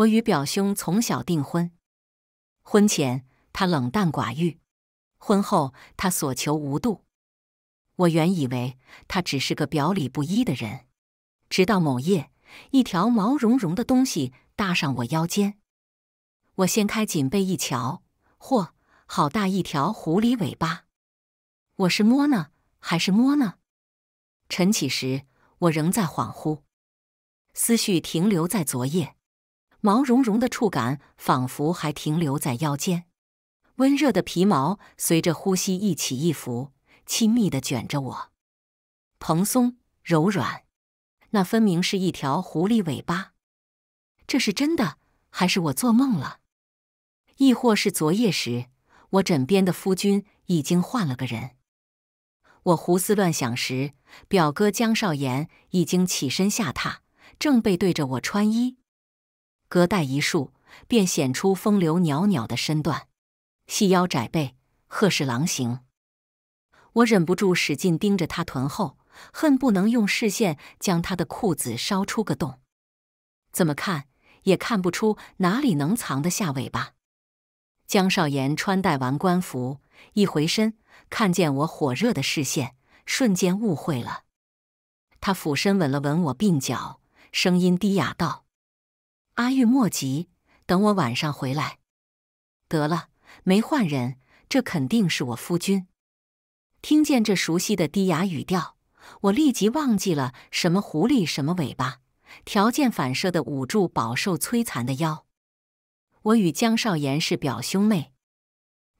我与表兄从小订婚，婚前他冷淡寡欲，婚后他所求无度。我原以为他只是个表里不一的人，直到某夜，一条毛茸茸的东西搭上我腰间，我掀开锦被一瞧，嚯，好大一条狐狸尾巴！我是摸呢还是摸呢？晨起时，我仍在恍惚，思绪停留在昨夜。毛茸茸的触感仿佛还停留在腰间，温热的皮毛随着呼吸一起一伏，亲密地卷着我。蓬松柔软，那分明是一条狐狸尾巴。这是真的还是我做梦了？亦或是昨夜时我枕边的夫君已经换了个人？我胡思乱想时，表哥江少言已经起身下榻，正背对着我穿衣。隔带一束，便显出风流袅袅的身段，细腰窄背，鹤视狼形。我忍不住使劲盯着他臀后，恨不能用视线将他的裤子烧出个洞。怎么看也看不出哪里能藏得下尾巴。江少言穿戴完官服，一回身看见我火热的视线，瞬间误会了。他俯身吻了吻我鬓角，声音低哑道。阿玉莫急，等我晚上回来。得了，没换人，这肯定是我夫君。听见这熟悉的低哑语调，我立即忘记了什么狐狸什么尾巴，条件反射的捂住饱受摧残的腰。我与江少言是表兄妹，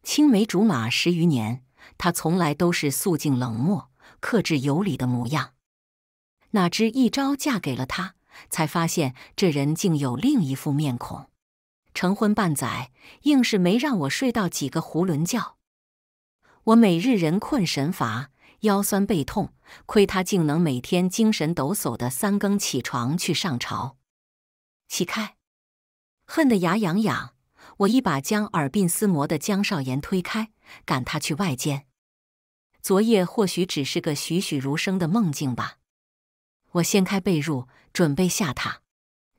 青梅竹马十余年，他从来都是素静冷漠、克制有礼的模样。哪知一朝嫁给了他。才发现这人竟有另一副面孔。成婚半载，硬是没让我睡到几个囫囵觉。我每日人困神乏，腰酸背痛，亏他竟能每天精神抖擞的三更起床去上朝。起开！恨得牙痒痒，我一把将耳鬓厮磨的江少言推开，赶他去外间。昨夜或许只是个栩栩如生的梦境吧。我掀开被褥。准备下榻，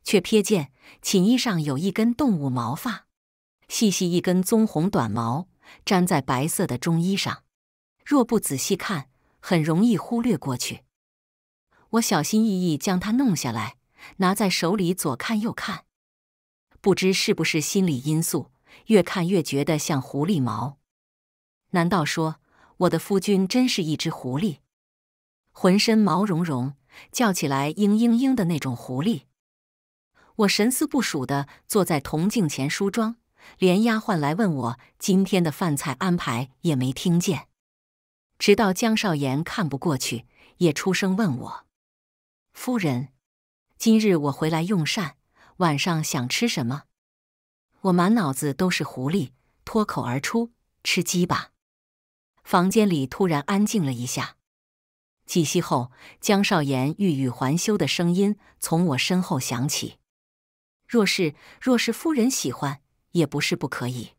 却瞥见寝衣上有一根动物毛发，细细一根棕红短毛，粘在白色的中衣上。若不仔细看，很容易忽略过去。我小心翼翼将它弄下来，拿在手里左看右看，不知是不是心理因素，越看越觉得像狐狸毛。难道说我的夫君真是一只狐狸，浑身毛茸茸？叫起来“嘤嘤嘤”的那种狐狸，我神思不属的坐在铜镜前梳妆，连丫鬟来问我今天的饭菜安排也没听见。直到江少言看不过去，也出声问我：“夫人，今日我回来用膳，晚上想吃什么？”我满脑子都是狐狸，脱口而出：“吃鸡吧。”房间里突然安静了一下。几息后，江少言欲语还休的声音从我身后响起：“若是若是夫人喜欢，也不是不可以。”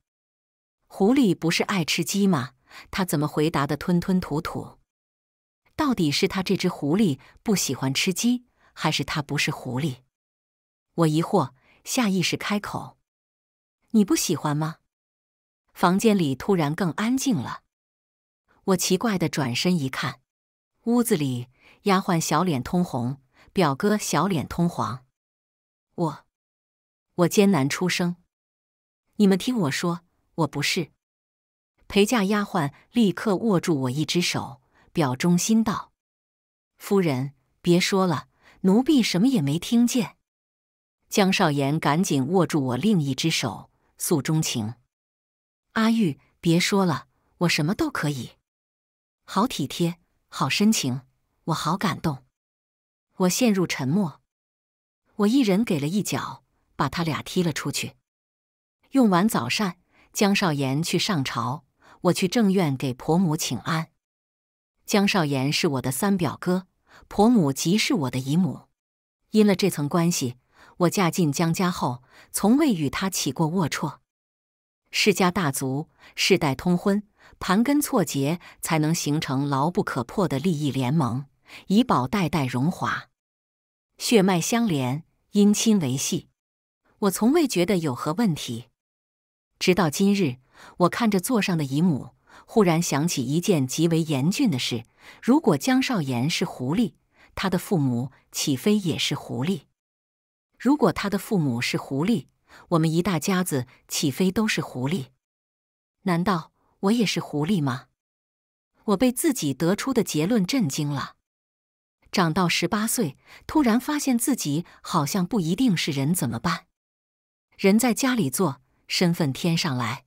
狐狸不是爱吃鸡吗？他怎么回答的吞吞吐吐？到底是他这只狐狸不喜欢吃鸡，还是他不是狐狸？我疑惑，下意识开口：“你不喜欢吗？”房间里突然更安静了。我奇怪的转身一看。屋子里，丫鬟小脸通红，表哥小脸通黄。我，我艰难出声：“你们听我说，我不是陪嫁丫鬟。”立刻握住我一只手，表忠心道：“夫人，别说了，奴婢什么也没听见。”江少言赶紧握住我另一只手，诉衷情：“阿玉，别说了，我什么都可以。”好体贴。好深情，我好感动。我陷入沉默。我一人给了一脚，把他俩踢了出去。用完早膳，江少言去上朝，我去正院给婆母请安。江少言是我的三表哥，婆母即是我的姨母。因了这层关系，我嫁进江家后，从未与他起过龌龊。世家大族，世代通婚。盘根错节，才能形成牢不可破的利益联盟，以保代代荣华。血脉相连，姻亲维系，我从未觉得有何问题。直到今日，我看着座上的姨母，忽然想起一件极为严峻的事：如果江少言是狐狸，他的父母岂非也是狐狸？如果他的父母是狐狸，我们一大家子岂非都是狐狸？难道？我也是狐狸吗？我被自己得出的结论震惊了。长到十八岁，突然发现自己好像不一定是人，怎么办？人在家里做，身份天上来。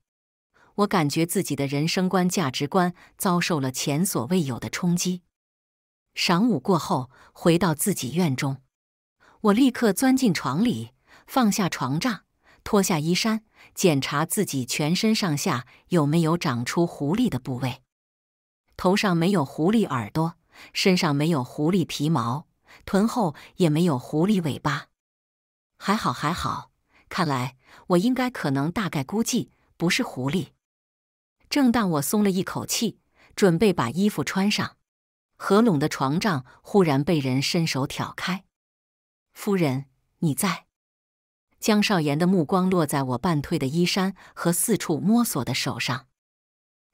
我感觉自己的人生观、价值观遭受了前所未有的冲击。晌午过后，回到自己院中，我立刻钻进床里，放下床帐，脱下衣衫。检查自己全身上下有没有长出狐狸的部位，头上没有狐狸耳朵，身上没有狐狸皮毛，臀后也没有狐狸尾巴。还好，还好，看来我应该、可能、大概估计不是狐狸。正当我松了一口气，准备把衣服穿上，合拢的床帐忽然被人伸手挑开。夫人，你在？江少言的目光落在我半退的衣衫和四处摸索的手上，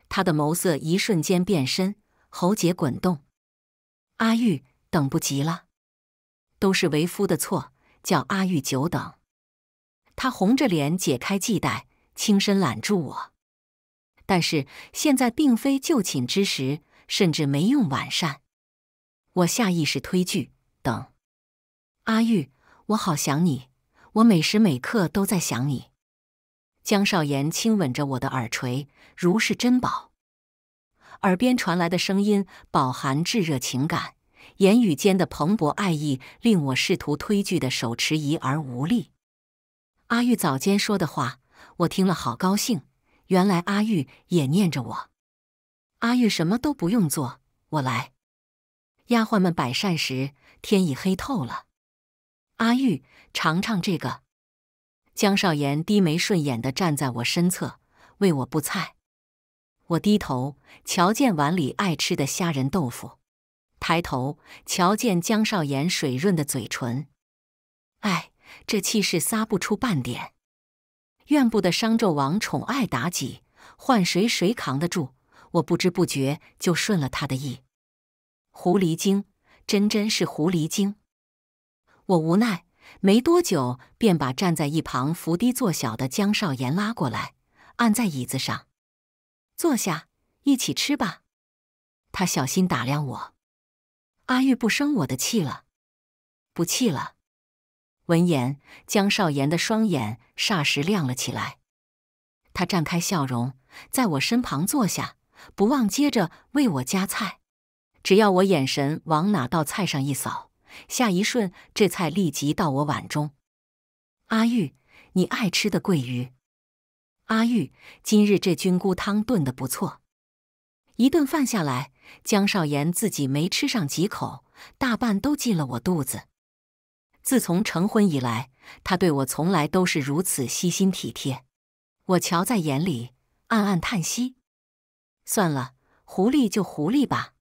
他的眸色一瞬间变深，喉结滚动。阿玉，等不及了，都是为夫的错，叫阿玉久等。他红着脸解开系带，轻身揽住我。但是现在并非就寝之时，甚至没用晚膳。我下意识推拒，等。阿玉，我好想你。我每时每刻都在想你，江少言亲吻着我的耳垂，如是珍宝。耳边传来的声音饱含炙热情感，言语间的蓬勃爱意令我试图推拒的手迟疑而无力。阿玉早间说的话，我听了好高兴，原来阿玉也念着我。阿玉什么都不用做，我来。丫鬟们摆膳时，天已黑透了。阿玉，尝尝这个。江少言低眉顺眼的站在我身侧，为我布菜。我低头瞧见碗里爱吃的虾仁豆腐，抬头瞧见江少言水润的嘴唇。哎，这气势撒不出半点。怨不得商纣王宠爱妲己，换谁谁扛得住？我不知不觉就顺了他的意。狐狸精，真真是狐狸精。我无奈，没多久便把站在一旁伏低做小的江少言拉过来，按在椅子上坐下，一起吃吧。他小心打量我：“阿玉不生我的气了，不气了。”闻言，江少言的双眼霎时亮了起来。他绽开笑容，在我身旁坐下，不忘接着为我夹菜。只要我眼神往哪道菜上一扫。下一瞬，这菜立即到我碗中。阿玉，你爱吃的桂鱼。阿玉，今日这菌菇汤炖的不错。一顿饭下来，江少言自己没吃上几口，大半都进了我肚子。自从成婚以来，他对我从来都是如此细心体贴，我瞧在眼里，暗暗叹息。算了，狐狸就狐狸吧。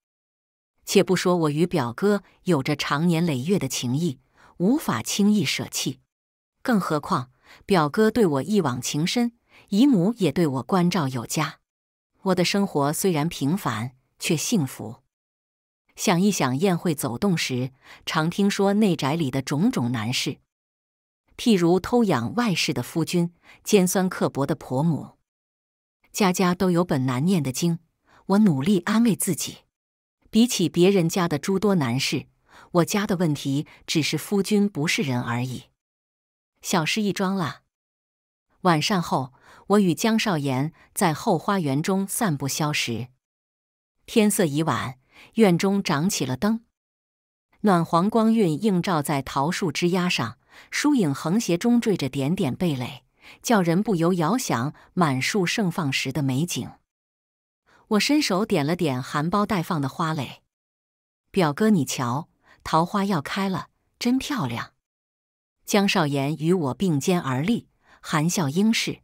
且不说我与表哥有着长年累月的情谊，无法轻易舍弃，更何况表哥对我一往情深，姨母也对我关照有加，我的生活虽然平凡，却幸福。想一想宴会走动时，常听说内宅里的种种难事，譬如偷养外室的夫君，尖酸刻薄的婆母，家家都有本难念的经。我努力安慰自己。比起别人家的诸多难事，我家的问题只是夫君不是人而已，小事一桩啦。晚膳后，我与江少言在后花园中散步消食，天色已晚，院中长起了灯，暖黄光晕映照在桃树枝丫上，疏影横斜中缀着点点蓓蕾，叫人不由遥想满树盛放时的美景。我伸手点了点含苞待放的花蕾，表哥你瞧，桃花要开了，真漂亮。江少言与我并肩而立，含笑应是。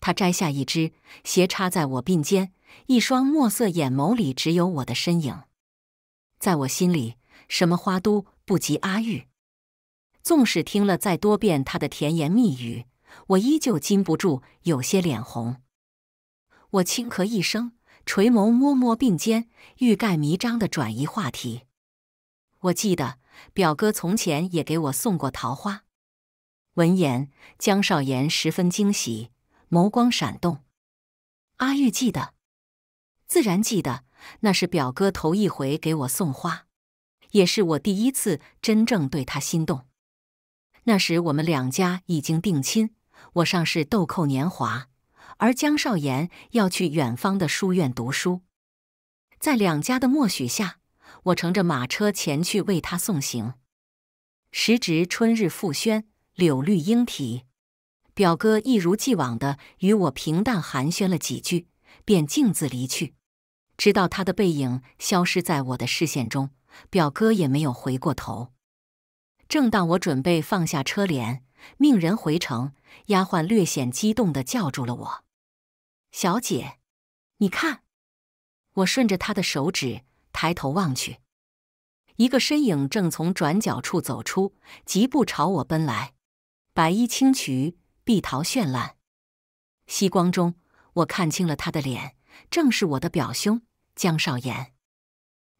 他摘下一只，斜插在我鬓间，一双墨色眼眸里只有我的身影。在我心里，什么花都不及阿玉。纵使听了再多遍他的甜言蜜语，我依旧禁不住有些脸红。我轻咳一声。垂眸摸摸并肩，欲盖弥彰的转移话题。我记得表哥从前也给我送过桃花。闻言，江少言十分惊喜，眸光闪动。阿玉记得，自然记得，那是表哥头一回给我送花，也是我第一次真正对他心动。那时我们两家已经定亲，我尚是豆蔻年华。而江少言要去远方的书院读书，在两家的默许下，我乘着马车前去为他送行。时值春日复轩，柳绿莺啼，表哥一如既往的与我平淡寒暄了几句，便径自离去。直到他的背影消失在我的视线中，表哥也没有回过头。正当我准备放下车帘，命人回城，丫鬟略显激动的叫住了我。小姐，你看，我顺着他的手指抬头望去，一个身影正从转角处走出，疾步朝我奔来。白衣青渠，碧桃绚烂，夕光中，我看清了他的脸，正是我的表兄江少言。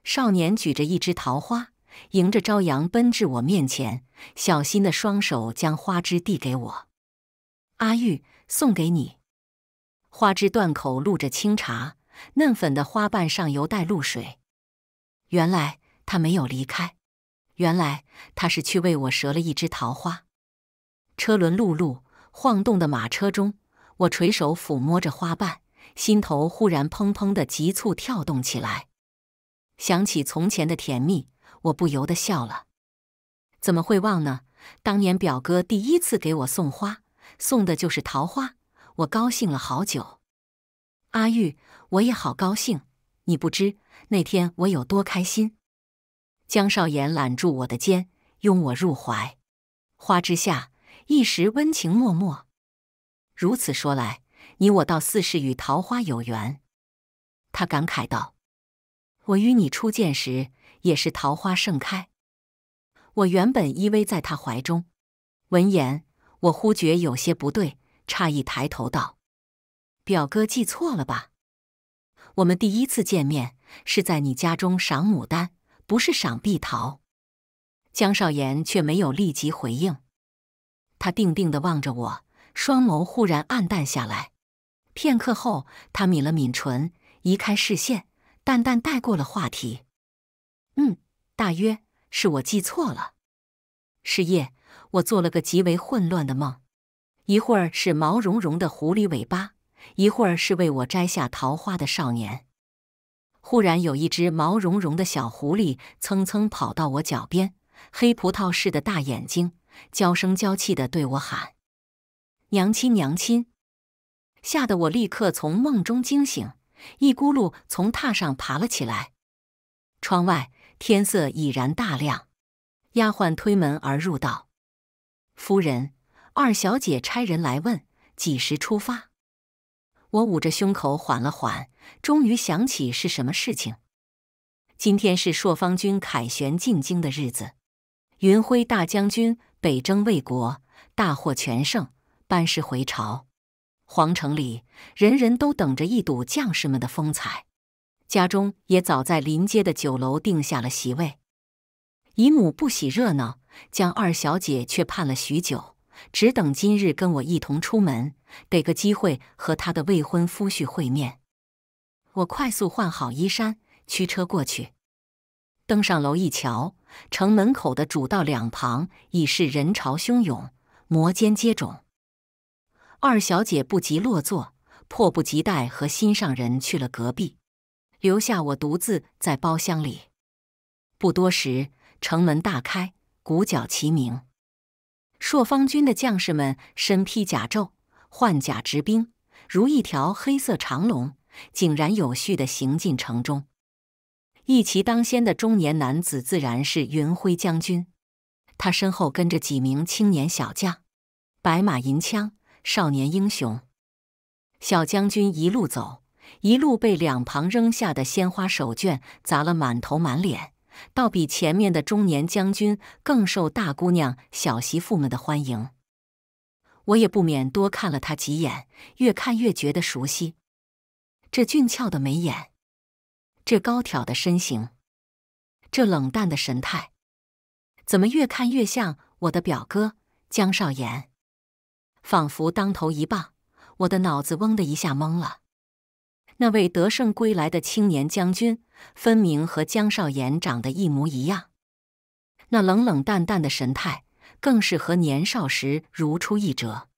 少年举着一枝桃花，迎着朝阳奔至我面前，小心的双手将花枝递给我：“阿玉，送给你。”花枝断口露着清茶，嫩粉的花瓣上犹带露水。原来他没有离开，原来他是去为我折了一枝桃花。车轮辘辘，晃动的马车中，我垂手抚摸着花瓣，心头忽然砰砰的急促跳动起来。想起从前的甜蜜，我不由得笑了。怎么会忘呢？当年表哥第一次给我送花，送的就是桃花。我高兴了好久，阿玉，我也好高兴。你不知那天我有多开心。江少言揽住我的肩，拥我入怀，花之下，一时温情脉脉。如此说来，你我倒似是与桃花有缘。他感慨道：“我与你初见时也是桃花盛开。”我原本依偎在他怀中，闻言，我忽觉有些不对。诧异抬头道：“表哥记错了吧？我们第一次见面是在你家中赏牡丹，不是赏碧桃。”江少言却没有立即回应，他定定的望着我，双眸忽然暗淡下来。片刻后，他抿了抿唇，移开视线，淡淡带过了话题：“嗯，大约是我记错了。是夜，我做了个极为混乱的梦。”一会儿是毛茸茸的狐狸尾巴，一会儿是为我摘下桃花的少年。忽然有一只毛茸茸的小狐狸蹭蹭跑到我脚边，黑葡萄似的大眼睛，娇声娇气的对我喊：“娘亲，娘亲！”吓得我立刻从梦中惊醒，一咕噜从榻上爬了起来。窗外天色已然大亮，丫鬟推门而入道：“夫人。”二小姐差人来问几时出发，我捂着胸口缓了缓，终于想起是什么事情。今天是朔方军凯旋进京的日子，云辉大将军北征魏国大获全胜，班师回朝。皇城里人人都等着一睹将士们的风采，家中也早在临街的酒楼订下了席位。姨母不喜热闹，将二小姐却盼了许久。只等今日跟我一同出门，给个机会和他的未婚夫婿会面。我快速换好衣衫，驱车过去，登上楼一瞧，城门口的主道两旁已是人潮汹涌，摩肩接踵。二小姐不及落座，迫不及待和心上人去了隔壁，留下我独自在包厢里。不多时，城门大开，鼓角齐鸣。朔方军的将士们身披甲胄，换甲执兵，如一条黑色长龙，井然有序地行进城中。一骑当先的中年男子自然是云辉将军，他身后跟着几名青年小将，白马银枪，少年英雄。小将军一路走，一路被两旁扔下的鲜花手绢砸了满头满脸。倒比前面的中年将军更受大姑娘、小媳妇们的欢迎，我也不免多看了他几眼，越看越觉得熟悉。这俊俏的眉眼，这高挑的身形，这冷淡的神态，怎么越看越像我的表哥江少言？仿佛当头一棒，我的脑子嗡的一下懵了。那位得胜归来的青年将军，分明和江少言长得一模一样，那冷冷淡淡的神态，更是和年少时如出一辙，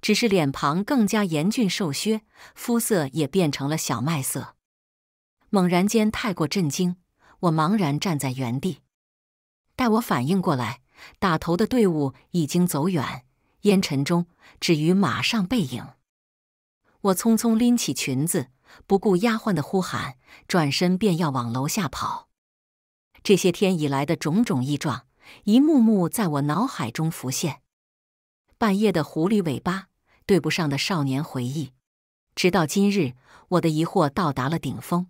只是脸庞更加严峻瘦削，肤色也变成了小麦色。猛然间太过震惊，我茫然站在原地。待我反应过来，打头的队伍已经走远，烟尘中止于马上背影。我匆匆拎起裙子。不顾丫鬟的呼喊，转身便要往楼下跑。这些天以来的种种异状，一幕幕在我脑海中浮现。半夜的狐狸尾巴，对不上的少年回忆，直到今日，我的疑惑到达了顶峰。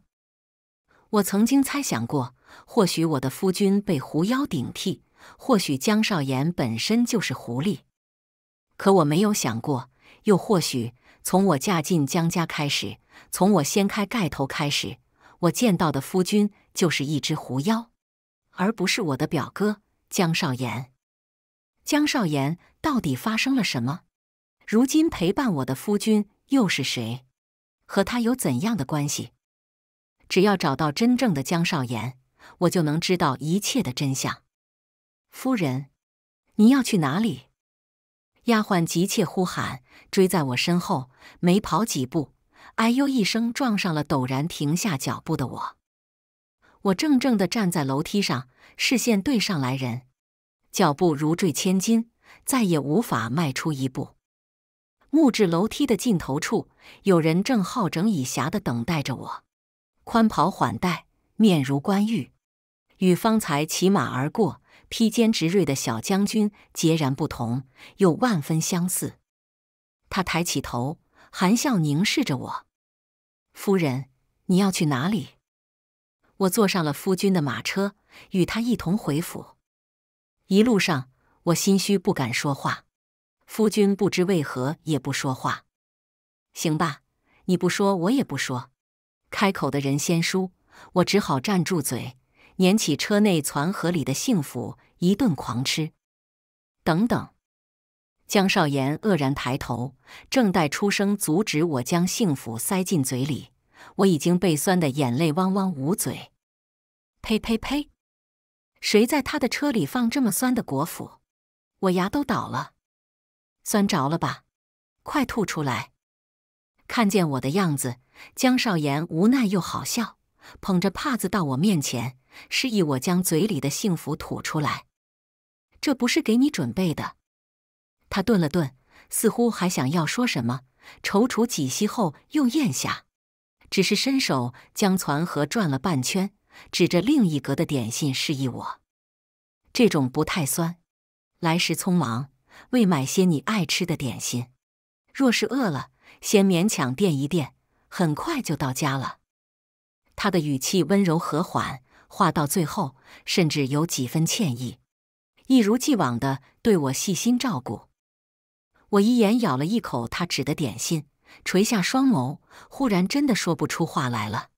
我曾经猜想过，或许我的夫君被狐妖顶替，或许江少言本身就是狐狸。可我没有想过，又或许。从我嫁进江家开始，从我掀开盖头开始，我见到的夫君就是一只狐妖，而不是我的表哥江少言。江少言到底发生了什么？如今陪伴我的夫君又是谁？和他有怎样的关系？只要找到真正的江少言，我就能知道一切的真相。夫人，你要去哪里？丫鬟急切呼喊，追在我身后，没跑几步，哎呦一声，撞上了陡然停下脚步的我。我怔怔地站在楼梯上，视线对上来人，脚步如坠千金，再也无法迈出一步。木质楼梯的尽头处，有人正好整以暇地等待着我，宽袍缓带，面如冠玉，与方才骑马而过。披坚执锐的小将军，截然不同又万分相似。他抬起头，含笑凝视着我：“夫人，你要去哪里？”我坐上了夫君的马车，与他一同回府。一路上，我心虚不敢说话。夫君不知为何也不说话。行吧，你不说我也不说。开口的人先输，我只好站住嘴。捻起车内攒盒里的幸福，一顿狂吃。等等，江少言愕然抬头，正待出声阻止我将幸福塞进嘴里，我已经被酸的眼泪汪汪，捂嘴。呸呸呸！谁在他的车里放这么酸的果脯？我牙都倒了，酸着了吧？快吐出来！看见我的样子，江少言无奈又好笑，捧着帕子到我面前。示意我将嘴里的幸福吐出来，这不是给你准备的。他顿了顿，似乎还想要说什么，踌躇几息后又咽下，只是伸手将攒盒转了半圈，指着另一格的点心示意我。这种不太酸，来时匆忙，未买些你爱吃的点心。若是饿了，先勉强垫一垫，很快就到家了。他的语气温柔和缓。话到最后，甚至有几分歉意，一如既往的对我细心照顾。我一眼咬了一口他指的点心，垂下双眸，忽然真的说不出话来了。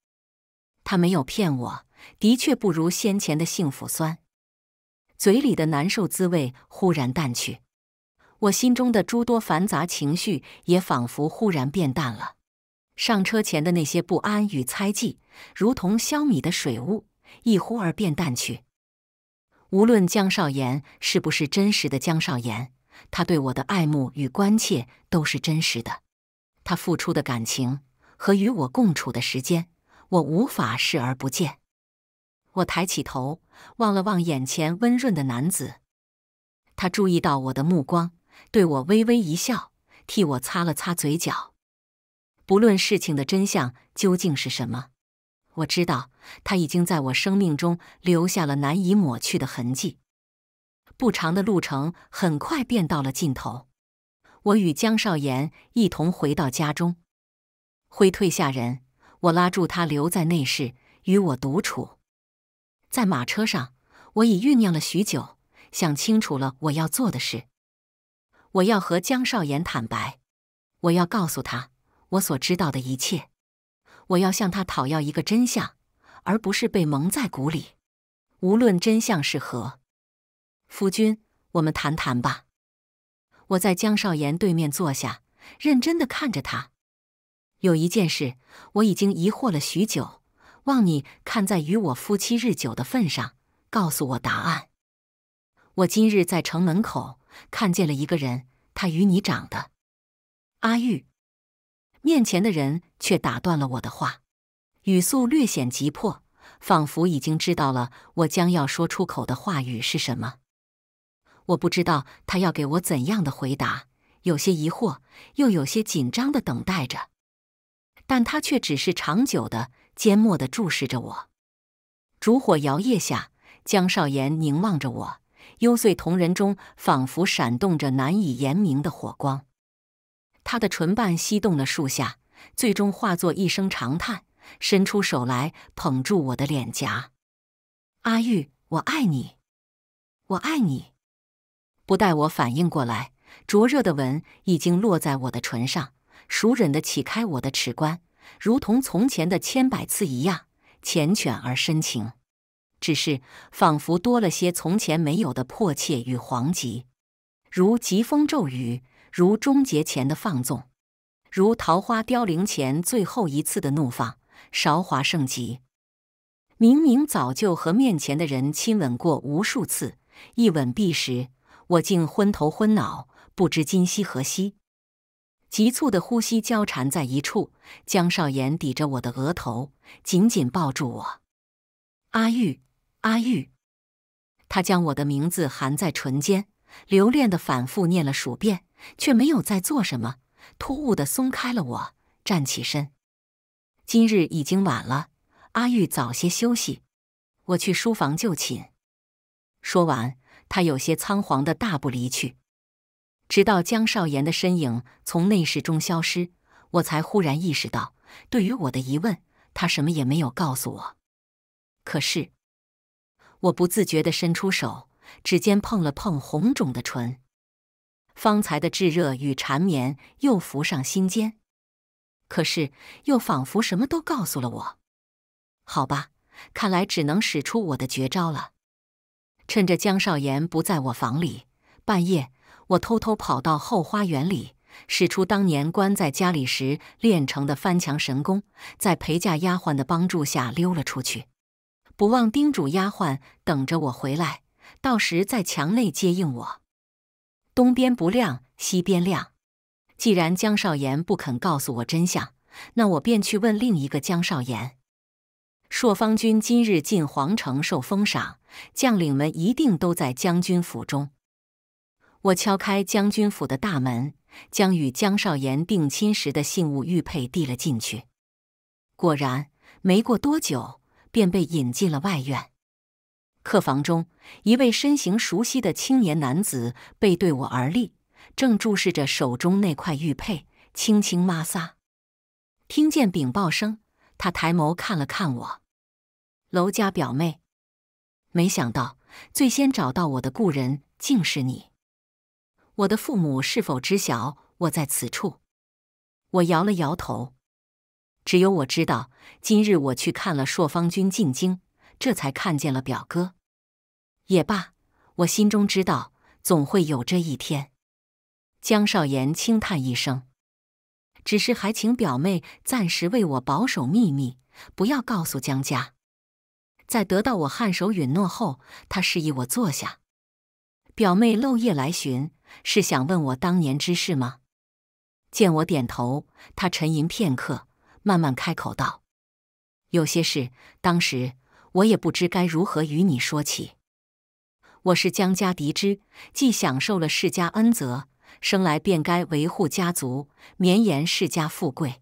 他没有骗我，的确不如先前的幸福酸。嘴里的难受滋味忽然淡去，我心中的诸多繁杂情绪也仿佛忽然变淡了。上车前的那些不安与猜忌，如同消弭的水雾。一忽而变淡去。无论江少言是不是真实的江少言，他对我的爱慕与关切都是真实的。他付出的感情和与我共处的时间，我无法视而不见。我抬起头，望了望眼前温润的男子。他注意到我的目光，对我微微一笑，替我擦了擦嘴角。不论事情的真相究竟是什么。我知道他已经在我生命中留下了难以抹去的痕迹。不长的路程很快便到了尽头，我与江少言一同回到家中，挥退下人，我拉住他留在内室，与我独处。在马车上，我已酝酿了许久，想清楚了我要做的事。我要和江少言坦白，我要告诉他我所知道的一切。我要向他讨要一个真相，而不是被蒙在鼓里。无论真相是何，夫君，我们谈谈吧。我在江少言对面坐下，认真的看着他。有一件事，我已经疑惑了许久，望你看在与我夫妻日久的份上，告诉我答案。我今日在城门口看见了一个人，他与你长得，阿玉。面前的人却打断了我的话，语速略显急迫，仿佛已经知道了我将要说出口的话语是什么。我不知道他要给我怎样的回答，有些疑惑，又有些紧张的等待着。但他却只是长久的缄默的注视着我。烛火摇曳下，江少言凝望着我，幽邃瞳仁中仿佛闪动着难以言明的火光。他的唇瓣吸动了树下，最终化作一声长叹，伸出手来捧住我的脸颊：“阿玉，我爱你，我爱你。”不待我反应过来，灼热的吻已经落在我的唇上，熟忍的启开我的齿关，如同从前的千百次一样缱绻而深情，只是仿佛多了些从前没有的迫切与惶急，如疾风骤雨。如终结前的放纵，如桃花凋零前最后一次的怒放，韶华盛极。明明早就和面前的人亲吻过无数次，一吻毕时，我竟昏头昏脑，不知今夕何夕。急促的呼吸交缠在一处，江少言抵着我的额头，紧紧抱住我。阿玉，阿玉，他将我的名字含在唇间，留恋的反复念了数遍。却没有再做什么，突兀的松开了我，站起身。今日已经晚了，阿玉早些休息，我去书房就寝。说完，他有些仓皇的大步离去。直到江少言的身影从内室中消失，我才忽然意识到，对于我的疑问，他什么也没有告诉我。可是，我不自觉的伸出手，指尖碰了碰红肿的唇。方才的炙热与缠绵又浮上心间，可是又仿佛什么都告诉了我。好吧，看来只能使出我的绝招了。趁着江少言不在我房里，半夜我偷偷跑到后花园里，使出当年关在家里时练成的翻墙神功，在陪嫁丫鬟的帮助下溜了出去，不忘叮嘱丫鬟等着我回来，到时在墙内接应我。东边不亮，西边亮。既然江少言不肯告诉我真相，那我便去问另一个江少言。朔方军今日进皇城受封赏，将领们一定都在将军府中。我敲开将军府的大门，将与江少言定亲时的信物玉佩递了进去。果然，没过多久便被引进了外院。客房中，一位身形熟悉的青年男子背对我而立，正注视着手中那块玉佩，轻轻摩挲。听见禀报声，他抬眸看了看我，娄家表妹，没想到最先找到我的故人竟是你。我的父母是否知晓我在此处？我摇了摇头，只有我知道。今日我去看了朔方君进京。这才看见了表哥。也罢，我心中知道总会有这一天。江少言轻叹一声，只是还请表妹暂时为我保守秘密，不要告诉江家。在得到我颔首允诺后，他示意我坐下。表妹漏夜来寻，是想问我当年之事吗？见我点头，他沉吟片刻，慢慢开口道：“有些事，当时……”我也不知该如何与你说起。我是江家嫡支，既享受了世家恩泽，生来便该维护家族，绵延世家富贵。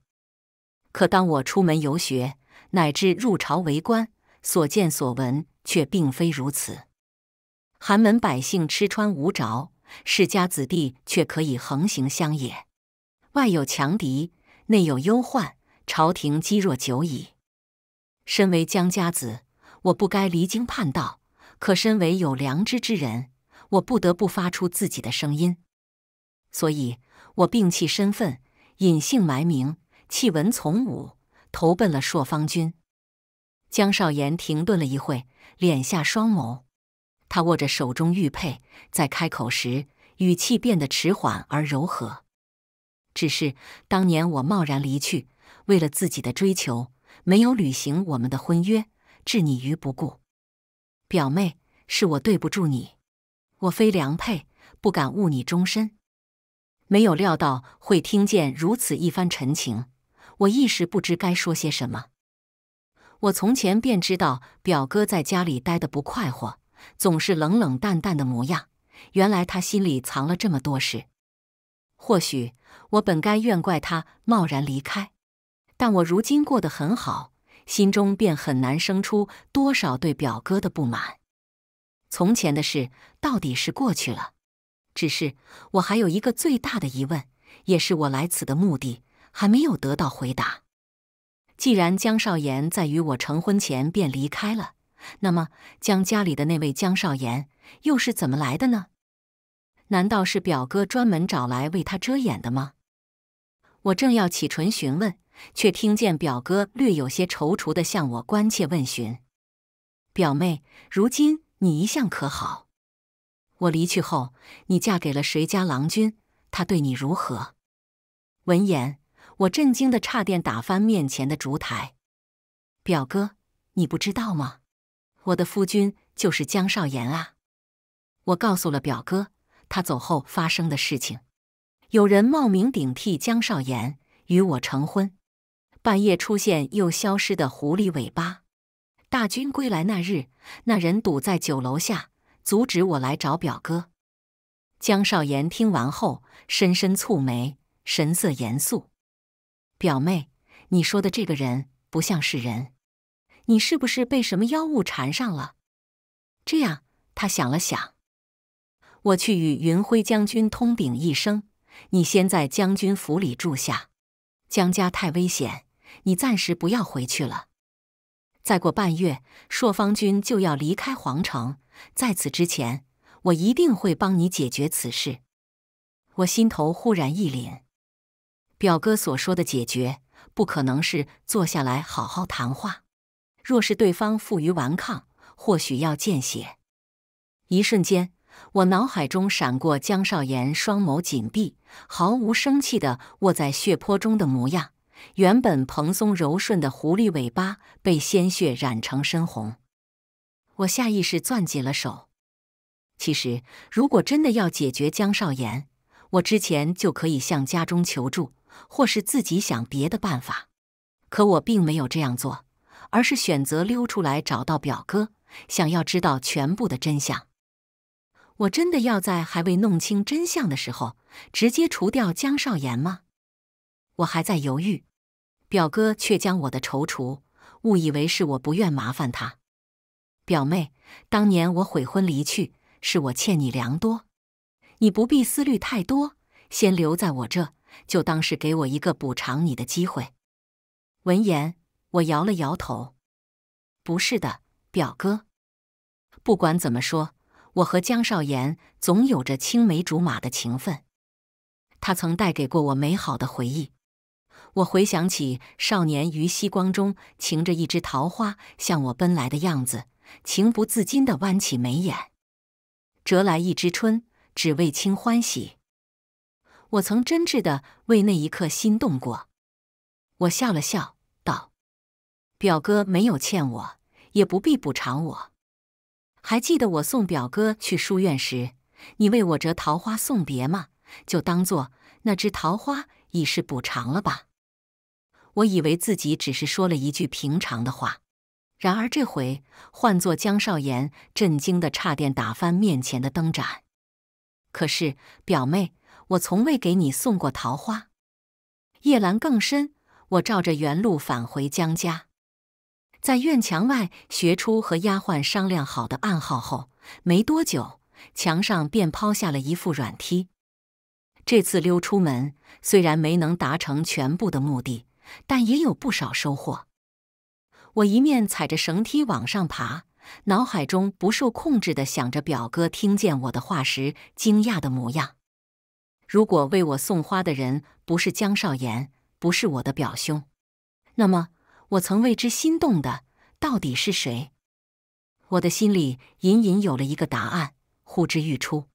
可当我出门游学，乃至入朝为官，所见所闻却并非如此。寒门百姓吃穿无着，世家子弟却可以横行乡野。外有强敌，内有忧患，朝廷积弱久矣。身为江家子。我不该离经叛道，可身为有良知之人，我不得不发出自己的声音。所以，我摒弃身份，隐姓埋名，弃文从武，投奔了朔方军。江少言停顿了一会，敛下双眸，他握着手中玉佩，在开口时语气变得迟缓而柔和。只是当年我贸然离去，为了自己的追求，没有履行我们的婚约。置你于不顾，表妹，是我对不住你，我非良配，不敢误你终身。没有料到会听见如此一番陈情，我一时不知该说些什么。我从前便知道表哥在家里待的不快活，总是冷冷淡淡的模样。原来他心里藏了这么多事。或许我本该怨怪他贸然离开，但我如今过得很好。心中便很难生出多少对表哥的不满。从前的事到底是过去了，只是我还有一个最大的疑问，也是我来此的目的还没有得到回答。既然江少言在与我成婚前便离开了，那么江家里的那位江少言又是怎么来的呢？难道是表哥专门找来为他遮掩的吗？我正要起唇询问。却听见表哥略有些踌躇的向我关切问询：“表妹，如今你一向可好？我离去后，你嫁给了谁家郎君？他对你如何？”闻言，我震惊的差点打翻面前的烛台。表哥，你不知道吗？我的夫君就是江少言啊！我告诉了表哥他走后发生的事情，有人冒名顶替江少言与我成婚。半夜出现又消失的狐狸尾巴，大军归来那日，那人堵在酒楼下，阻止我来找表哥。江少言听完后，深深蹙眉，神色严肃。表妹，你说的这个人不像是人，你是不是被什么妖物缠上了？这样，他想了想，我去与云辉将军通禀一声，你先在将军府里住下，江家太危险。你暂时不要回去了。再过半月，朔方君就要离开皇城，在此之前，我一定会帮你解决此事。我心头忽然一凛，表哥所说的解决，不可能是坐下来好好谈话。若是对方负隅顽抗，或许要见血。一瞬间，我脑海中闪过江少言双眸紧闭、毫无生气的卧在血泊中的模样。原本蓬松柔顺的狐狸尾巴被鲜血染成深红，我下意识攥紧了手。其实，如果真的要解决江少言，我之前就可以向家中求助，或是自己想别的办法。可我并没有这样做，而是选择溜出来找到表哥，想要知道全部的真相。我真的要在还未弄清真相的时候直接除掉江少言吗？我还在犹豫。表哥却将我的踌躇误以为是我不愿麻烦他。表妹，当年我悔婚离去，是我欠你良多，你不必思虑太多，先留在我这，就当是给我一个补偿你的机会。闻言，我摇了摇头：“不是的，表哥。不管怎么说，我和江少言总有着青梅竹马的情分，他曾带给过我美好的回忆。”我回想起少年于夕光中擎着一枝桃花向我奔来的样子，情不自禁地弯起眉眼，折来一枝春，只为清欢喜。我曾真挚地为那一刻心动过。我笑了笑，道：“表哥没有欠我，也不必补偿我。还记得我送表哥去书院时，你为我折桃花送别吗？就当做那枝桃花已是补偿了吧。”我以为自己只是说了一句平常的话，然而这回换作江少言，震惊的差点打翻面前的灯盏。可是表妹，我从未给你送过桃花。夜阑更深，我照着原路返回江家，在院墙外学出和丫鬟商量好的暗号后，没多久，墙上便抛下了一副软梯。这次溜出门，虽然没能达成全部的目的。但也有不少收获。我一面踩着绳梯往上爬，脑海中不受控制的想着表哥听见我的话时惊讶的模样。如果为我送花的人不是江少言，不是我的表兄，那么我曾为之心动的到底是谁？我的心里隐隐有了一个答案，呼之欲出。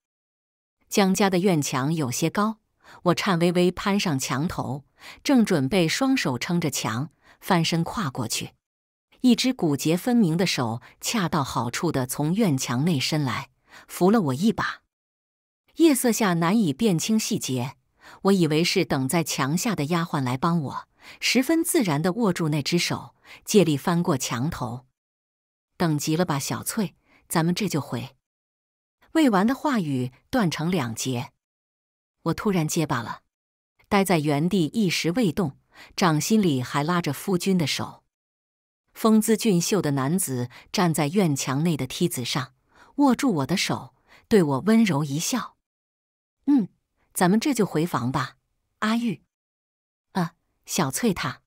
江家的院墙有些高。我颤巍巍攀上墙头，正准备双手撑着墙翻身跨过去，一只骨节分明的手恰到好处的从院墙内伸来，扶了我一把。夜色下难以辨清细节，我以为是等在墙下的丫鬟来帮我，十分自然地握住那只手，借力翻过墙头。等急了吧，小翠，咱们这就回。未完的话语断成两截。我突然结巴了，待在原地一时未动，掌心里还拉着夫君的手。风姿俊秀的男子站在院墙内的梯子上，握住我的手，对我温柔一笑：“嗯，咱们这就回房吧，阿玉。”“啊，小翠她……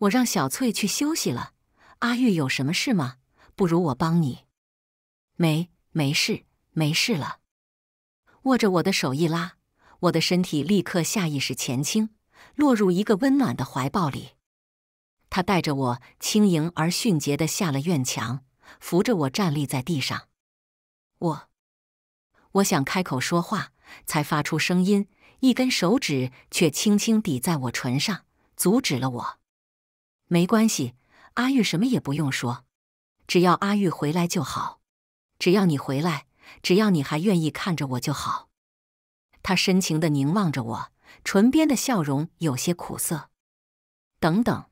我让小翠去休息了。阿玉有什么事吗？不如我帮你。”“没，没事，没事了。”握着我的手一拉。我的身体立刻下意识前倾，落入一个温暖的怀抱里。他带着我轻盈而迅捷地下了院墙，扶着我站立在地上。我，我想开口说话，才发出声音，一根手指却轻轻抵在我唇上，阻止了我。没关系，阿玉什么也不用说，只要阿玉回来就好。只要你回来，只要你还愿意看着我就好。他深情的凝望着我，唇边的笑容有些苦涩。等等，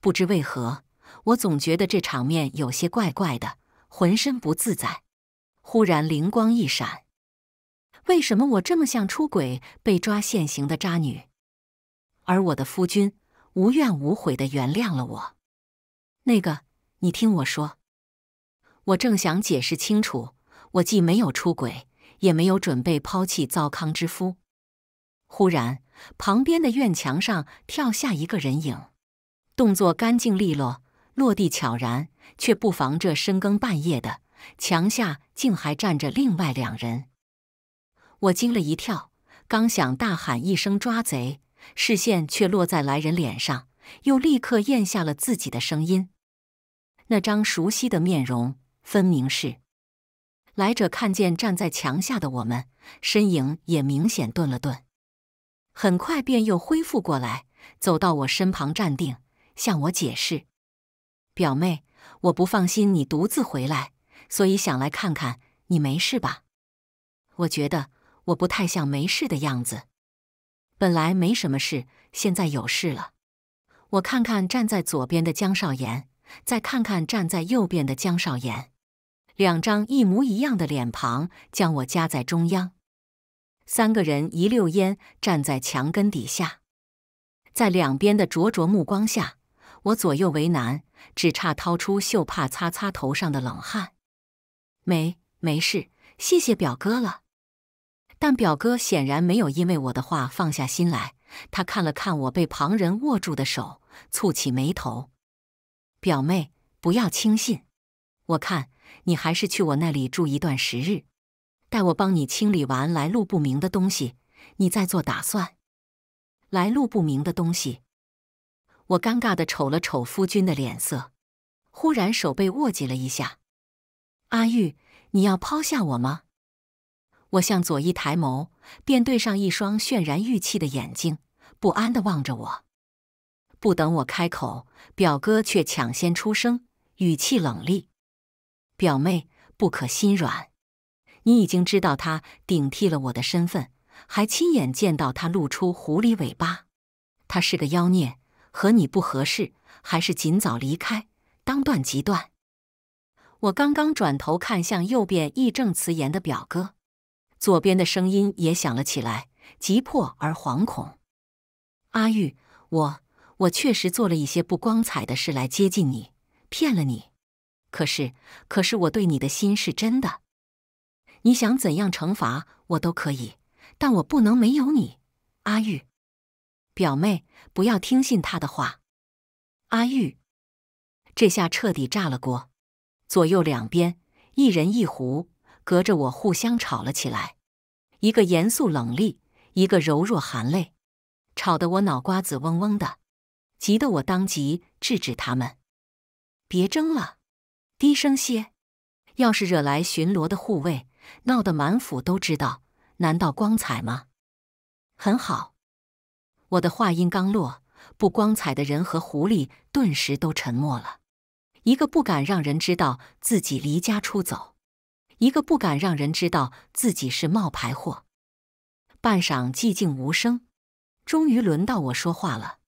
不知为何，我总觉得这场面有些怪怪的，浑身不自在。忽然灵光一闪，为什么我这么像出轨被抓现行的渣女，而我的夫君无怨无悔的原谅了我？那个，你听我说，我正想解释清楚，我既没有出轨。也没有准备抛弃糟糠之夫。忽然，旁边的院墙上跳下一个人影，动作干净利落，落地悄然，却不防这深更半夜的墙下竟还站着另外两人。我惊了一跳，刚想大喊一声“抓贼”，视线却落在来人脸上，又立刻咽下了自己的声音。那张熟悉的面容，分明是……来者看见站在墙下的我们，身影也明显顿了顿，很快便又恢复过来，走到我身旁站定，向我解释：“表妹，我不放心你独自回来，所以想来看看你没事吧。”我觉得我不太像没事的样子。本来没什么事，现在有事了。我看看站在左边的江少言，再看看站在右边的江少言。两张一模一样的脸庞将我夹在中央，三个人一溜烟站在墙根底下，在两边的灼灼目光下，我左右为难，只差掏出袖帕擦擦头上的冷汗。没没事，谢谢表哥了。但表哥显然没有因为我的话放下心来，他看了看我被旁人握住的手，蹙起眉头：“表妹，不要轻信，我看。”你还是去我那里住一段时日，待我帮你清理完来路不明的东西，你再做打算。来路不明的东西，我尴尬的瞅了瞅夫君的脸色，忽然手背握紧了一下。阿玉，你要抛下我吗？我向左一抬眸，便对上一双泫然欲泣的眼睛，不安的望着我。不等我开口，表哥却抢先出声，语气冷厉。表妹，不可心软。你已经知道他顶替了我的身份，还亲眼见到他露出狐狸尾巴。他是个妖孽，和你不合适，还是尽早离开，当断即断。我刚刚转头看向右边，义正辞严的表哥，左边的声音也响了起来，急迫而惶恐：“阿玉，我我确实做了一些不光彩的事来接近你，骗了你。”可是，可是我对你的心是真的。你想怎样惩罚我都可以，但我不能没有你，阿玉。表妹，不要听信他的话。阿玉，这下彻底炸了锅。左右两边一人一壶，隔着我互相吵了起来。一个严肃冷厉，一个柔弱含泪，吵得我脑瓜子嗡嗡的，急得我当即制止他们：“别争了。”低声些，要是惹来巡逻的护卫，闹得满府都知道，难道光彩吗？很好，我的话音刚落，不光彩的人和狐狸顿时都沉默了。一个不敢让人知道自己离家出走，一个不敢让人知道自己是冒牌货。半晌寂静无声，终于轮到我说话了。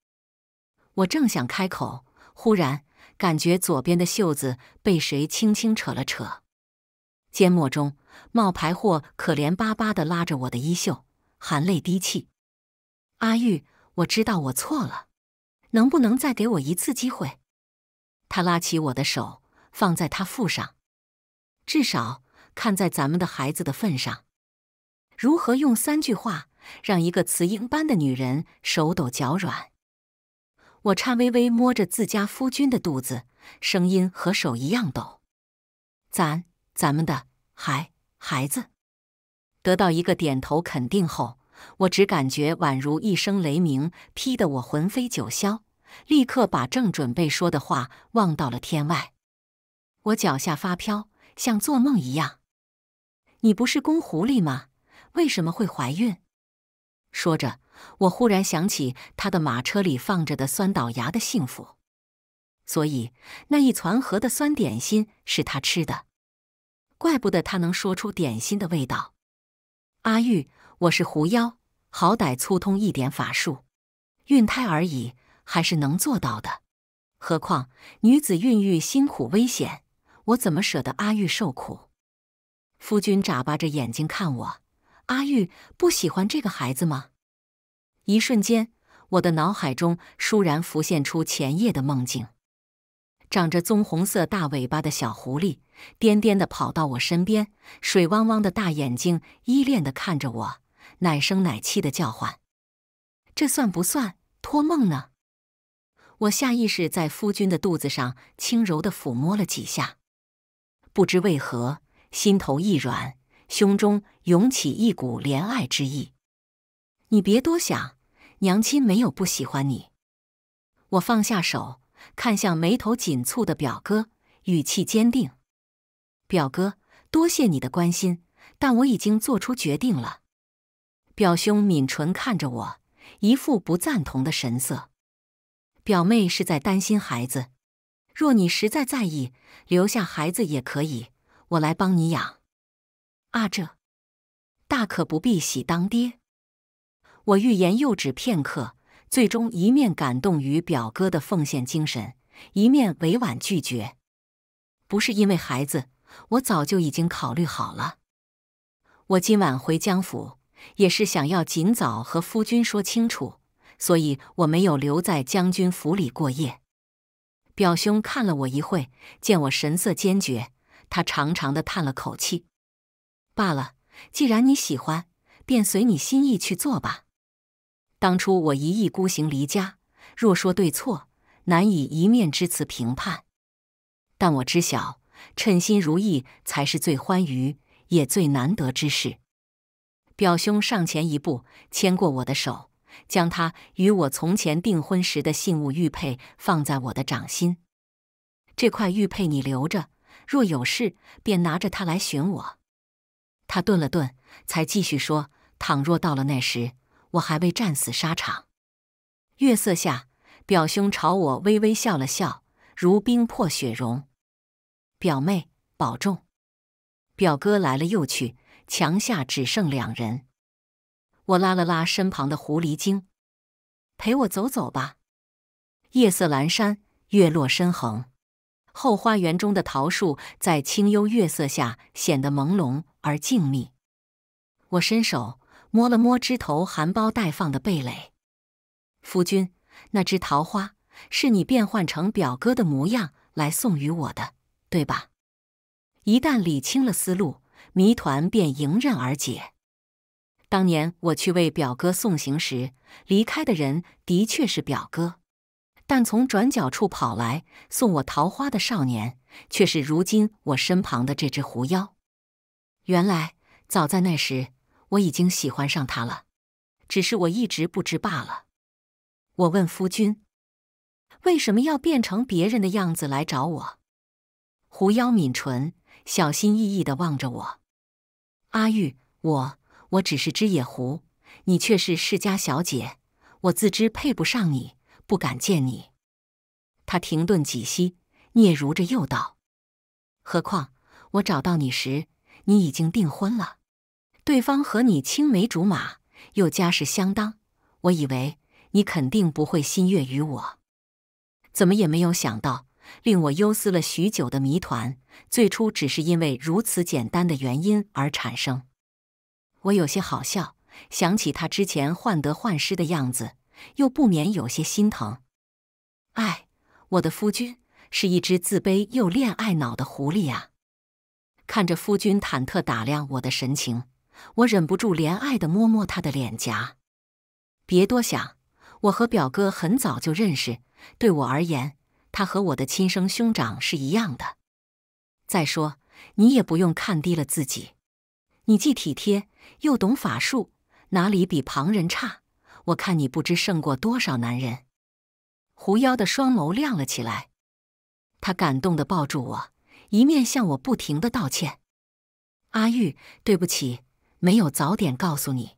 我正想开口，忽然。感觉左边的袖子被谁轻轻扯了扯，缄默中，冒牌货可怜巴巴的拉着我的衣袖，含泪低泣：“阿玉，我知道我错了，能不能再给我一次机会？”他拉起我的手，放在他腹上，至少看在咱们的孩子的份上，如何用三句话让一个雌鹰般的女人手抖脚软？我颤巍巍摸着自家夫君的肚子，声音和手一样抖。咱咱们的孩孩子，得到一个点头肯定后，我只感觉宛如一声雷鸣劈得我魂飞九霄，立刻把正准备说的话忘到了天外。我脚下发飘，像做梦一样。你不是公狐狸吗？为什么会怀孕？说着。我忽然想起他的马车里放着的酸倒牙的幸福，所以那一攒盒的酸点心是他吃的，怪不得他能说出点心的味道。阿玉，我是狐妖，好歹粗通一点法术，孕胎而已，还是能做到的。何况女子孕育辛苦危险，我怎么舍得阿玉受苦？夫君眨巴着眼睛看我，阿玉不喜欢这个孩子吗？一瞬间，我的脑海中倏然浮现出前夜的梦境：长着棕红色大尾巴的小狐狸，颠颠地跑到我身边，水汪汪的大眼睛依恋的看着我，奶声奶气的叫唤。这算不算托梦呢？我下意识在夫君的肚子上轻柔地抚摸了几下，不知为何心头一软，胸中涌起一股怜爱之意。你别多想。娘亲没有不喜欢你，我放下手，看向眉头紧蹙的表哥，语气坚定：“表哥，多谢你的关心，但我已经做出决定了。”表兄抿唇看着我，一副不赞同的神色。表妹是在担心孩子，若你实在在意，留下孩子也可以，我来帮你养。阿哲，大可不必喜当爹。我欲言又止片刻，最终一面感动于表哥的奉献精神，一面委婉拒绝。不是因为孩子，我早就已经考虑好了。我今晚回江府，也是想要尽早和夫君说清楚，所以我没有留在将军府里过夜。表兄看了我一会，见我神色坚决，他长长的叹了口气：“罢了，既然你喜欢，便随你心意去做吧。”当初我一意孤行离家，若说对错，难以一面之词评判。但我知晓，称心如意才是最欢愉，也最难得之事。表兄上前一步，牵过我的手，将他与我从前订婚时的信物玉佩放在我的掌心。这块玉佩你留着，若有事便拿着它来寻我。他顿了顿，才继续说：“倘若到了那时。”我还未战死沙场，月色下，表兄朝我微微笑了笑，如冰破雪融。表妹保重。表哥来了又去，墙下只剩两人。我拉了拉身旁的狐狸精，陪我走走吧。夜色阑珊，月落深横，后花园中的桃树在清幽月色下显得朦胧而静谧。我伸手。摸了摸枝头含苞待放的蓓蕾，夫君，那枝桃花是你变换成表哥的模样来送予我的，对吧？一旦理清了思路，谜团便迎刃而解。当年我去为表哥送行时，离开的人的确是表哥，但从转角处跑来送我桃花的少年，却是如今我身旁的这只狐妖。原来，早在那时。我已经喜欢上他了，只是我一直不知罢了。我问夫君，为什么要变成别人的样子来找我？狐妖抿唇，小心翼翼的望着我。阿玉，我我只是只野狐，你却是世家小姐，我自知配不上你，不敢见你。他停顿几息，嗫嚅着又道：“何况我找到你时，你已经订婚了。”对方和你青梅竹马，又家世相当，我以为你肯定不会心悦于我，怎么也没有想到，令我忧思了许久的谜团，最初只是因为如此简单的原因而产生。我有些好笑，想起他之前患得患失的样子，又不免有些心疼。哎，我的夫君是一只自卑又恋爱脑的狐狸啊！看着夫君忐忑打量我的神情。我忍不住怜爱的摸摸他的脸颊，别多想，我和表哥很早就认识，对我而言，他和我的亲生兄长是一样的。再说，你也不用看低了自己，你既体贴又懂法术，哪里比旁人差？我看你不知胜过多少男人。狐妖的双眸亮了起来，他感动的抱住我，一面向我不停的道歉：“阿玉，对不起。”没有早点告诉你，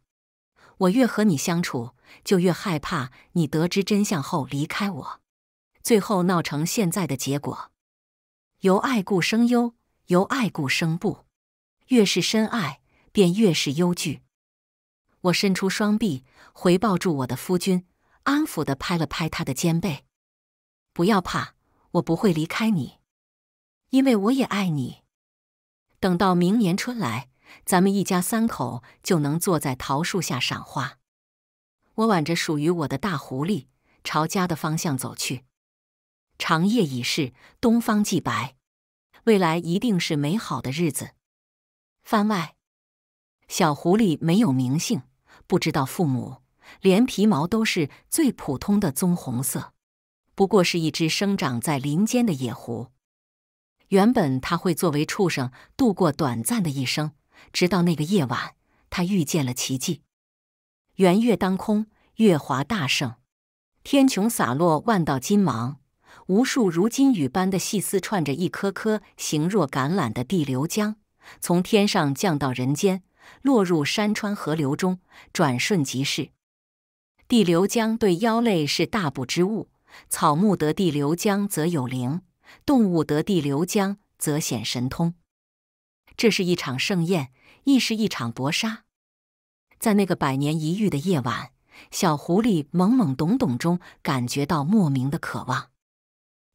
我越和你相处，就越害怕你得知真相后离开我，最后闹成现在的结果。由爱故生忧，由爱故生怖，越是深爱，便越是忧惧。我伸出双臂，回抱住我的夫君，安抚地拍了拍他的肩背：“不要怕，我不会离开你，因为我也爱你。等到明年春来。”咱们一家三口就能坐在桃树下赏花。我挽着属于我的大狐狸，朝家的方向走去。长夜已逝，东方既白，未来一定是美好的日子。番外：小狐狸没有名姓，不知道父母，连皮毛都是最普通的棕红色，不过是一只生长在林间的野狐。原本它会作为畜生度过短暂的一生。直到那个夜晚，他遇见了奇迹。圆月当空，月华大盛，天穹洒落万道金芒，无数如金雨般的细丝串着一颗颗形若橄榄的地流浆，从天上降到人间，落入山川河流中，转瞬即逝。地流浆对妖类是大补之物，草木得地流浆则有灵，动物得地流浆则显神通。这是一场盛宴，亦是一场搏杀。在那个百年一遇的夜晚，小狐狸懵懵懂懂中感觉到莫名的渴望。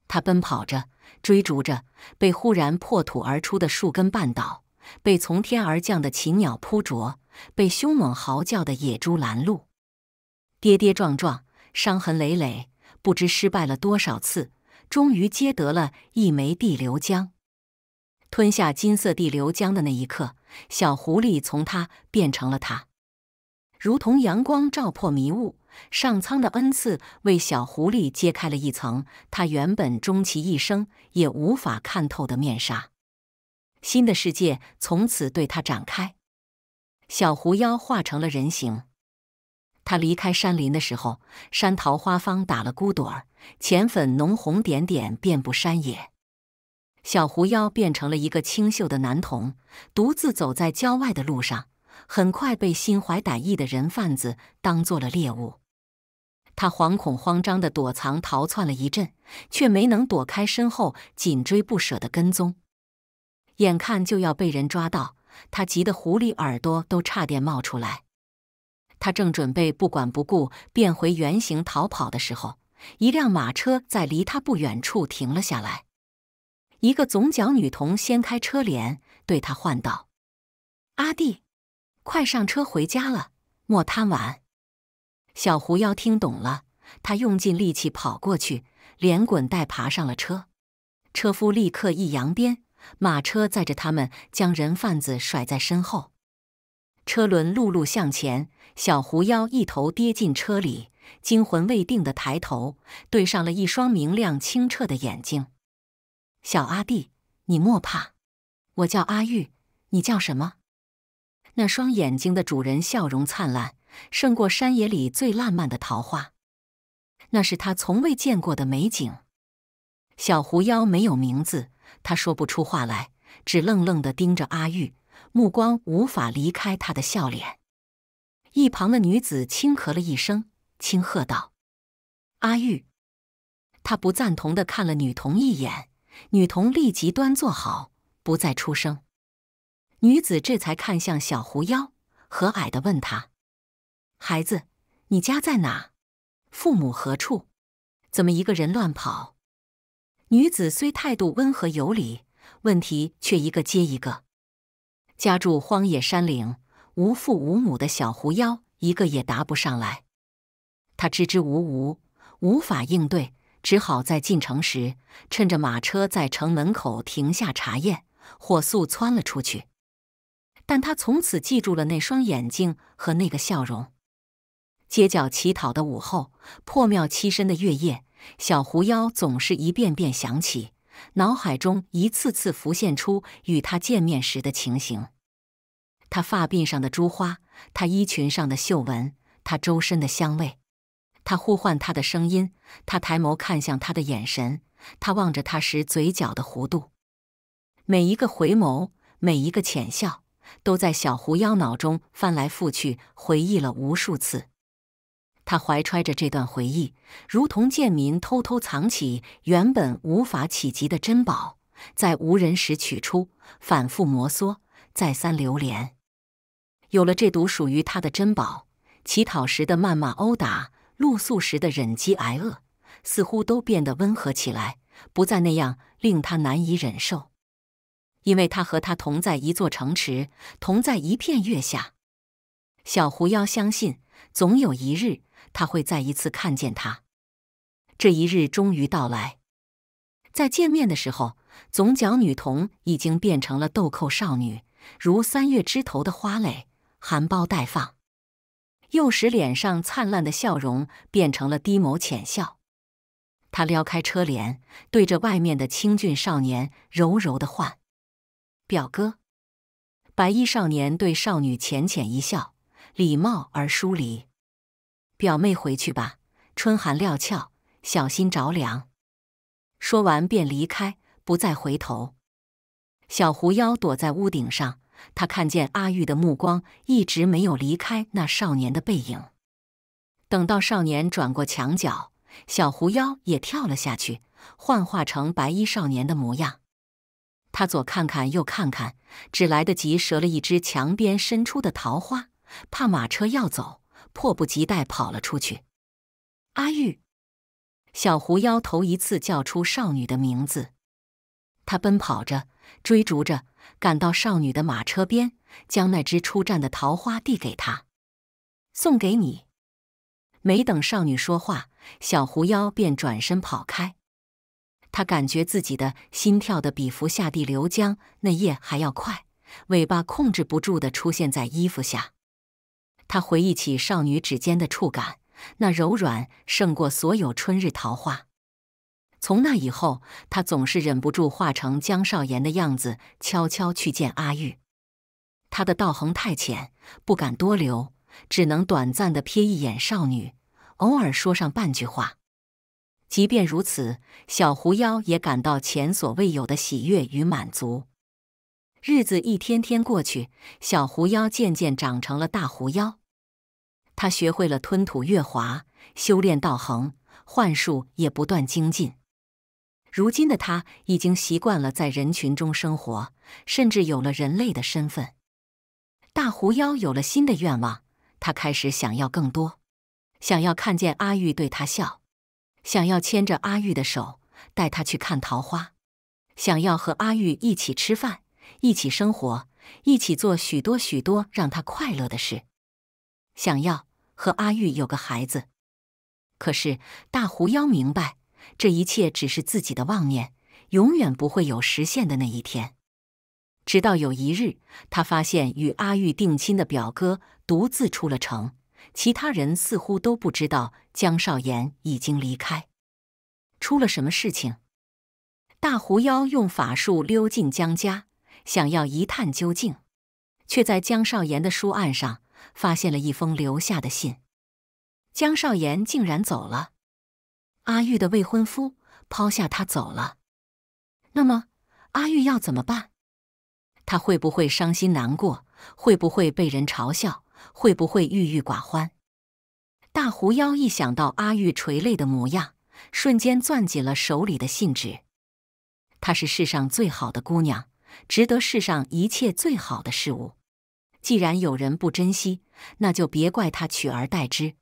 他奔跑着，追逐着，被忽然破土而出的树根绊倒，被从天而降的禽鸟扑啄，被凶猛嚎叫的野猪拦路，跌跌撞撞，伤痕累累，不知失败了多少次，终于接得了一枚地流浆。吞下金色地流浆的那一刻，小狐狸从他变成了他，如同阳光照破迷雾，上苍的恩赐为小狐狸揭开了一层他原本终其一生也无法看透的面纱。新的世界从此对他展开。小狐妖化成了人形，他离开山林的时候，山桃花方打了骨朵儿，浅粉浓红点点遍布山野。小狐妖变成了一个清秀的男童，独自走在郊外的路上，很快被心怀歹意的人贩子当做了猎物。他惶恐慌张地躲藏逃窜了一阵，却没能躲开身后紧追不舍的跟踪。眼看就要被人抓到，他急得狐狸耳朵都差点冒出来。他正准备不管不顾变回原形逃跑的时候，一辆马车在离他不远处停了下来。一个总角女童掀开车帘，对他唤道：“阿弟，快上车回家了，莫贪玩。”小狐妖听懂了，他用尽力气跑过去，连滚带爬上了车。车夫立刻一扬鞭，马车载着他们将人贩子甩在身后。车轮陆陆向前，小狐妖一头跌进车里，惊魂未定的抬头，对上了一双明亮清澈的眼睛。小阿弟，你莫怕，我叫阿玉，你叫什么？那双眼睛的主人笑容灿烂，胜过山野里最烂漫的桃花，那是他从未见过的美景。小狐妖没有名字，他说不出话来，只愣愣地盯着阿玉，目光无法离开他的笑脸。一旁的女子轻咳了一声，轻喝道：“阿玉。”他不赞同地看了女童一眼。女童立即端坐好，不再出声。女子这才看向小狐妖，和蔼的问他：“孩子，你家在哪？父母何处？怎么一个人乱跑？”女子虽态度温和有礼，问题却一个接一个。家住荒野山岭，无父无母的小狐妖一个也答不上来，他支支吾吾，无法应对。只好在进城时，趁着马车在城门口停下查验，火速窜了出去。但他从此记住了那双眼睛和那个笑容。街角乞讨的午后，破庙栖身的月夜，小狐妖总是一遍遍想起，脑海中一次次浮现出与他见面时的情形：他发鬓上的珠花，他衣裙上的绣纹，他周身的香味。他呼唤他的声音，他抬眸看向他的眼神，他望着他时嘴角的弧度，每一个回眸，每一个浅笑，都在小狐妖脑中翻来覆去回忆了无数次。他怀揣着这段回忆，如同贱民偷偷藏起原本无法企及的珍宝，在无人时取出，反复摩挲，再三流连。有了这独属于他的珍宝，乞讨时的谩骂殴打。露宿时的忍饥挨饿，似乎都变得温和起来，不再那样令他难以忍受。因为他和他同在一座城池，同在一片月下。小狐妖相信，总有一日他会再一次看见他。这一日终于到来，在见面的时候，总角女童已经变成了豆蔻少女，如三月枝头的花蕾，含苞待放。又使脸上灿烂的笑容变成了低眸浅笑，他撩开车帘，对着外面的清俊少年柔柔的唤：“表哥。”白衣少年对少女浅浅一笑，礼貌而疏离：“表妹回去吧，春寒料峭，小心着凉。”说完便离开，不再回头。小狐妖躲在屋顶上。他看见阿玉的目光一直没有离开那少年的背影。等到少年转过墙角，小狐妖也跳了下去，幻化成白衣少年的模样。他左看看右看看，只来得及折了一枝墙边伸出的桃花，怕马车要走，迫不及待跑了出去。阿玉，小狐妖头一次叫出少女的名字。他奔跑着，追逐着。赶到少女的马车边，将那只出站的桃花递给她，送给你。没等少女说话，小狐妖便转身跑开。他感觉自己的心跳的比伏下地流江那夜还要快，尾巴控制不住的出现在衣服下。他回忆起少女指尖的触感，那柔软胜过所有春日桃花。从那以后，他总是忍不住化成江少言的样子，悄悄去见阿玉。他的道行太浅，不敢多留，只能短暂的瞥一眼少女，偶尔说上半句话。即便如此，小狐妖也感到前所未有的喜悦与满足。日子一天天过去，小狐妖渐渐长成了大狐妖。他学会了吞吐月华，修炼道行，幻术也不断精进。如今的他已经习惯了在人群中生活，甚至有了人类的身份。大狐妖有了新的愿望，他开始想要更多，想要看见阿玉对他笑，想要牵着阿玉的手带他去看桃花，想要和阿玉一起吃饭、一起生活、一起做许多许多让他快乐的事，想要和阿玉有个孩子。可是大狐妖明白。这一切只是自己的妄念，永远不会有实现的那一天。直到有一日，他发现与阿玉定亲的表哥独自出了城，其他人似乎都不知道江少言已经离开。出了什么事情？大狐妖用法术溜进江家，想要一探究竟，却在江少言的书案上发现了一封留下的信。江少言竟然走了。阿玉的未婚夫抛下她走了，那么阿玉要怎么办？她会不会伤心难过？会不会被人嘲笑？会不会郁郁寡欢？大狐妖一想到阿玉垂泪的模样，瞬间攥紧了手里的信纸。她是世上最好的姑娘，值得世上一切最好的事物。既然有人不珍惜，那就别怪他取而代之。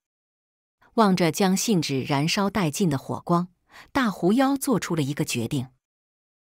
望着将信纸燃烧殆尽的火光，大狐妖做出了一个决定。